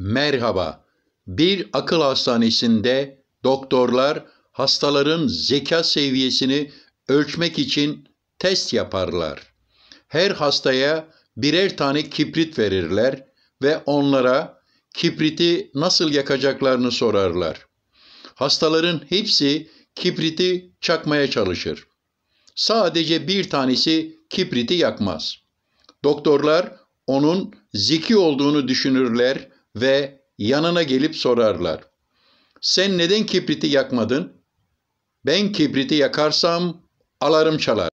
Merhaba. Bir akıl hastanesinde doktorlar hastaların zeka seviyesini ölçmek için test yaparlar. Her hastaya birer tane kibrit verirler ve onlara kibriti nasıl yakacaklarını sorarlar. Hastaların hepsi kibriti çakmaya çalışır. Sadece bir tanesi kibriti yakmaz. Doktorlar onun zeki olduğunu düşünürler ve yanına gelip sorarlar. Sen neden kibriti yakmadın? Ben kibriti yakarsam alarım çalar.